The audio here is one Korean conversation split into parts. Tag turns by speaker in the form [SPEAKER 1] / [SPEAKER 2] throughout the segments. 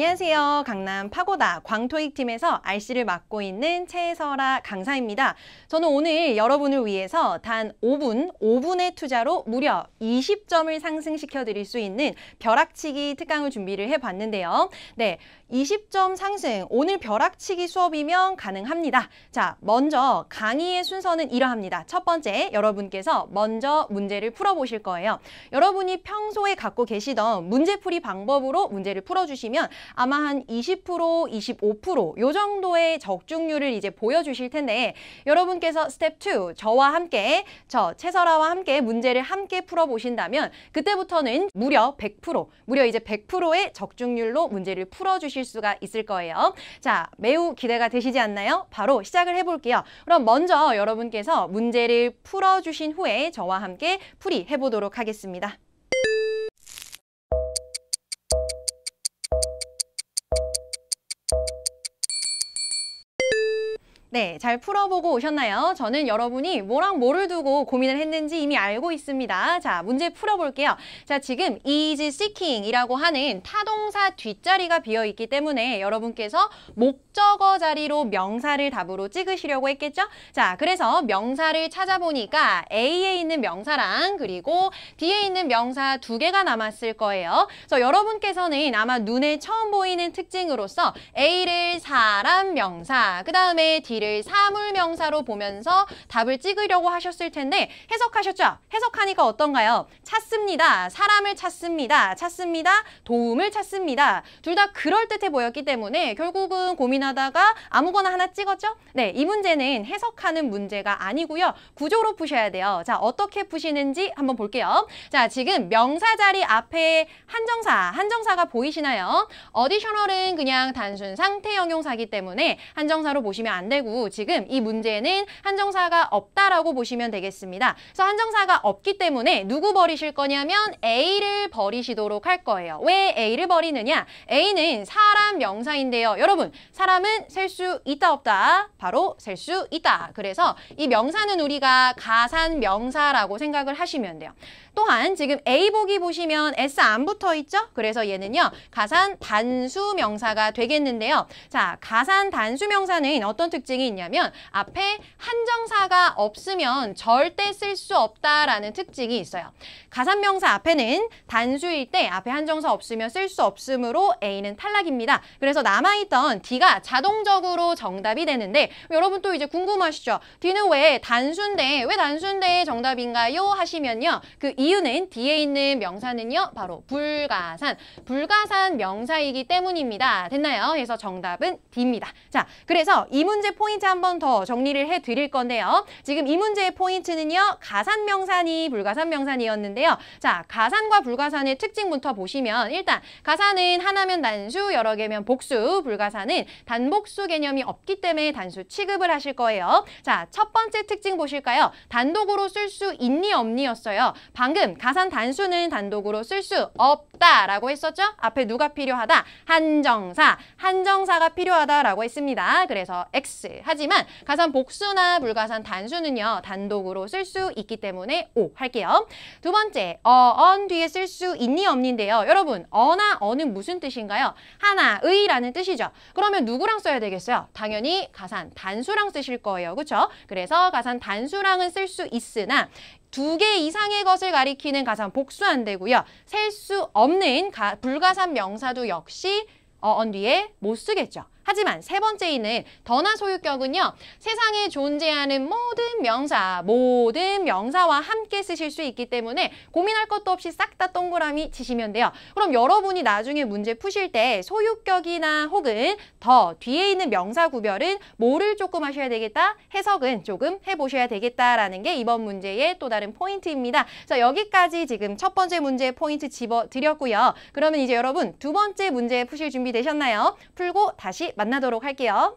[SPEAKER 1] 안녕하세요. 강남 파고다 광토익팀에서 RC를 맡고 있는 최설아 강사입니다. 저는 오늘 여러분을 위해서 단 5분, 5분의 투자로 무려 20점을 상승시켜 드릴 수 있는 벼락치기 특강을 준비를 해봤는데요. 네, 20점 상승, 오늘 벼락치기 수업이면 가능합니다. 자, 먼저 강의의 순서는 이러합니다. 첫 번째, 여러분께서 먼저 문제를 풀어보실 거예요. 여러분이 평소에 갖고 계시던 문제풀이 방법으로 문제를 풀어주시면 아마 한 20%, 25%요 정도의 적중률을 이제 보여주실 텐데 여러분께서 스텝 2 저와 함께 저 채설아와 함께 문제를 함께 풀어보신다면 그때부터는 무려 100% 무려 이제 100%의 적중률로 문제를 풀어주실 수가 있을 거예요. 자 매우 기대가 되시지 않나요? 바로 시작을 해볼게요. 그럼 먼저 여러분께서 문제를 풀어주신 후에 저와 함께 풀이 해보도록 하겠습니다. 네, 잘 풀어보고 오셨나요? 저는 여러분이 뭐랑 뭐를 두고 고민을 했는지 이미 알고 있습니다. 자, 문제 풀어볼게요. 자, 지금 is seeking이라고 하는 타동사 뒷자리가 비어있기 때문에 여러분께서 목적어 자리로 명사를 답으로 찍으시려고 했겠죠? 자, 그래서 명사를 찾아보니까 A에 있는 명사랑 그리고 B에 있는 명사 두 개가 남았을 거예요. 그래서 여러분께서는 아마 눈에 처음 보이는 특징으로서 A를 사람 명사, 그 다음에 D 이를 사물명사로 보면서 답을 찍으려고 하셨을 텐데 해석하셨죠? 해석하니까 어떤가요? 찾습니다. 사람을 찾습니다. 찾습니다. 도움을 찾습니다. 둘 다 그럴듯해 보였기 때문에 결국은 고민하다가 아무거나 하나 찍었죠? 네, 이 문제는 해석하는 문제가 아니고요. 구조로 푸셔야 돼요. 자, 어떻게 푸시는지 한번 볼게요. 자, 지금 명사 자리 앞에 한정사, 한정사가 보이시나요? 어디셔널은 그냥 단순 상태 형용사기 때문에 한정사로 보시면 안 되고 되고 지금 이 문제는 한정사가 없다라고 보시면 되겠습니다. 그래서 한정사가 없기 때문에 누구 버리실 거냐면 A를 버리시도록 할 거예요. 왜 A를 버리느냐? A는 사람 명사인데요. 여러분, 사람은 셀 수 있다 없다. 바로 셀 수 있다. 그래서 이 명사는 우리가 가산 명사라고 생각을 하시면 돼요. 또한 지금 A 보기 보시면 S 안 붙어 있죠? 그래서 얘는요. 가산 단수 명사가 되겠는데요. 자, 가산 단수 명사는 어떤 특징이 특징이 있냐면 앞에 한정사가 없으면 절대 쓸 수 없다라는 특징이 있어요. 가산명사 앞에는 단수일 때 앞에 한정사 없으면 쓸 수 없으므로 A는 탈락입니다. 그래서 남아있던 D가 자동적으로 정답이 되는데 여러분 또 이제 궁금하시죠? D는 왜단순데왜단순데 정답인가요? 하시면요. 그 이유는 D에 있는 명사는요. 바로 불가산. 불가산 명사이기 때문입니다. 됐나요? 그래서 정답은 D입니다. 자, 그래서 이 문제 포인트 포인트 한번 더 정리를 해드릴 건데요. 지금 이 문제의 포인트는요. 가산명산이 불가산명산이었는데요. 자, 가산과 불가산의 특징부터 보시면 일단 가산은 하나면 단수, 여러 개면 복수, 불가산은 단복수 개념이 없기 때문에 단수 취급을 하실 거예요. 자, 첫 번째 특징 보실까요? 단독으로 쓸 수 있니 없니였어요. 방금 가산 단수는 단독으로 쓸 수 없다라고 했었죠? 앞에 누가 필요하다? 한정사, 한정사가 필요하다라고 했습니다. 그래서 X 하지만 가산 복수나 불가산 단수는요. 단독으로 쓸 수 있기 때문에 오 할게요. 두 번째, 어, 언 뒤에 쓸 수 있니 없니인데요. 여러분, 어나 어는 무슨 뜻인가요? 하나, 의라는 뜻이죠. 그러면 누구랑 써야 되겠어요? 당연히 가산 단수랑 쓰실 거예요. 그렇죠? 그래서 가산 단수랑은 쓸 수 있으나 두 개 이상의 것을 가리키는 가산 복수 안 되고요. 셀 수 없는 가, 불가산 명사도 역시 어, 언 뒤에 못 쓰겠죠. 하지만 세 번째 인은 더나 소유격은요. 세상에 존재하는 모든 명사, 모든 명사와 함께 쓰실 수 있기 때문에 고민할 것도 없이 싹 다 동그라미 치시면 돼요. 그럼 여러분이 나중에 문제 푸실 때 소유격이나 혹은 더 뒤에 있는 명사 구별은 뭐를 조금 하셔야 되겠다, 해석은 조금 해보셔야 되겠다라는 게 이번 문제의 또 다른 포인트입니다. 자, 여기까지 지금 첫 번째 문제 포인트 집어드렸고요. 그러면 이제 여러분 두 번째 문제 푸실 준비 되셨나요? 풀고 다시 만나도록 할게요.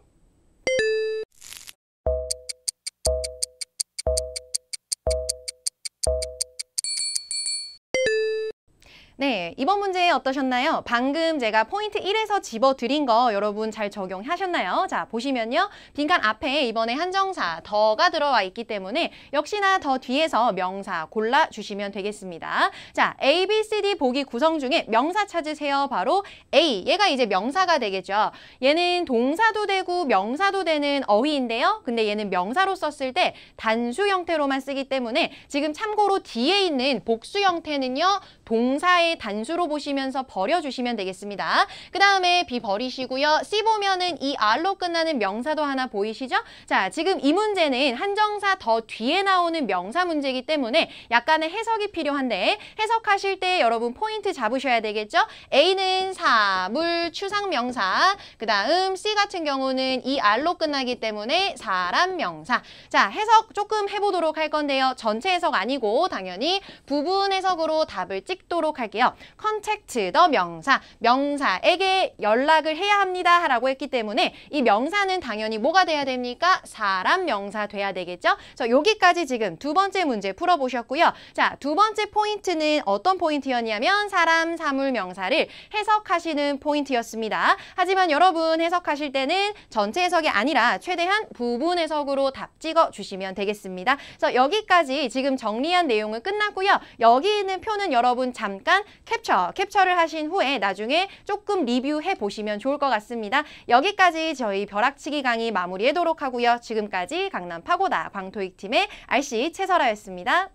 [SPEAKER 1] 네, 이번 문제 어떠셨나요? 방금 제가 포인트 1에서 집어드린 거 여러분 잘 적용하셨나요? 자, 보시면요. 빈칸 앞에 이번에 한정사 더가 들어와 있기 때문에 역시나 더 뒤에서 명사 골라주시면 되겠습니다. 자, A, B, C, D 보기 구성 중에 명사 찾으세요. 바로 A, 얘가 이제 명사가 되겠죠. 얘는 동사도 되고 명사도 되는 어휘인데요. 근데 얘는 명사로 썼을 때 단수 형태로만 쓰기 때문에 지금 참고로 뒤에 있는 복수 형태는요. 동사의 단수로 보시면서 버려주시면 되겠습니다. 그 다음에 비 버리시고요. C 보면은 이 R로 끝나는 명사도 하나 보이시죠? 자, 지금 이 문제는 한정사 더 뒤에 나오는 명사 문제이기 때문에 약간의 해석이 필요한데 해석하실 때 여러분 포인트 잡으셔야 되겠죠? A는 사물 추상명사 그 다음 C 같은 경우는 이 R로 끝나기 때문에 사람 명사 자 해석 조금 해보도록 할 건데요. 전체 해석 아니고 당연히 부분 해석으로 답을 찍 찍도록 할게요. 컨택트 더 명사, 명사에게 연락을 해야 합니다 라고 했기 때문에 이 명사는 당연히 뭐가 돼야 됩니까? 사람 명사 돼야 되겠죠? 자, 여기까지 지금 두 번째 문제 풀어보셨고요. 자, 두 번째 포인트는 어떤 포인트였냐면 사람, 사물, 명사를 해석하시는 포인트였습니다. 하지만 여러분 해석하실 때는 전체 해석이 아니라 최대한 부분 해석으로 답 찍어 주시면 되겠습니다. 그래서 여기까지 지금 정리한 내용은 끝났고요. 여기 있는 표는 여러분 부분 잠깐 캡처, 캡처를 하신 후에 나중에 조금 리뷰해 보시면 좋을 것 같습니다. 여기까지 저희 벼락치기 강의 마무리하도록 하고요. 지금까지 강남 파고다 광토익팀의 RC 최설아였습니다.